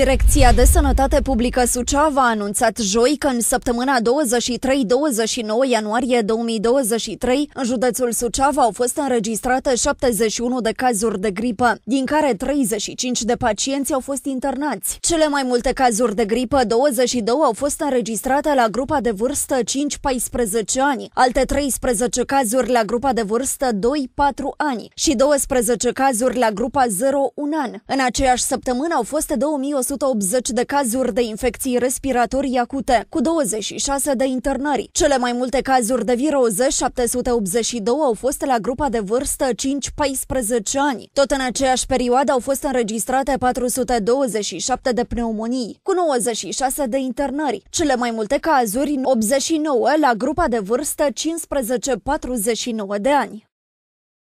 Direcția de Sănătate Publică Suceava a anunțat joi că în săptămâna 23-29 ianuarie 2023, în județul Suceava au fost înregistrate 71 de cazuri de gripă, din care 35 de pacienți au fost internați. Cele mai multe cazuri de gripă, 22, au fost înregistrate la grupa de vârstă 5-14 ani, alte 13 cazuri la grupa de vârstă 2-4 ani și 12 cazuri la grupa 0-1 an. În aceeași săptămână au fost 2100 180 de cazuri de infecții respiratorii acute, cu 26 de internări. Cele mai multe cazuri de viroză, 782, au fost la grupa de vârstă 5-14 ani. Tot în aceeași perioadă au fost înregistrate 427 de pneumonii, cu 96 de internări. Cele mai multe cazuri, 89, la grupa de vârstă 15-49 de ani.